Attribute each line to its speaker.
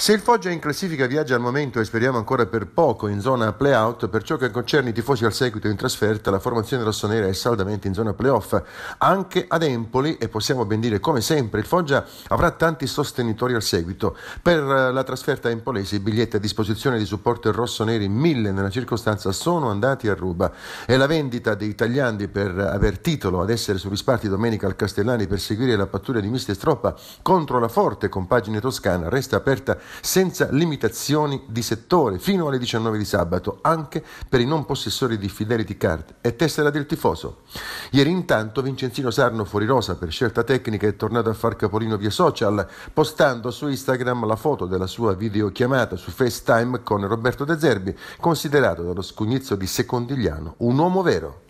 Speaker 1: Se il Foggia in classifica viaggia al momento e speriamo ancora per poco in zona playout, per ciò che concerne i tifosi al seguito in trasferta, la formazione rossonera è saldamente in zona playoff anche ad Empoli e possiamo ben dire come sempre il Foggia avrà tanti sostenitori al seguito. Per eh, la trasferta empolese i biglietti a disposizione di supporter rossoneri mille nella circostanza sono andati a ruba e la vendita dei tagliandi per aver titolo ad essere soddisfatti domenica al Castellani per seguire la patturia di Mister Stroppa contro la forte compagine toscana resta aperta senza limitazioni di settore, fino alle 19 di sabato, anche per i non possessori di Fidelity Card e tessera del tifoso. Ieri intanto Vincenzino Sarno fuori rosa per scelta tecnica è tornato a far capolino via social, postando su Instagram la foto della sua videochiamata su FaceTime con Roberto De Zerbi, considerato dallo scugnizzo di Secondigliano un uomo vero.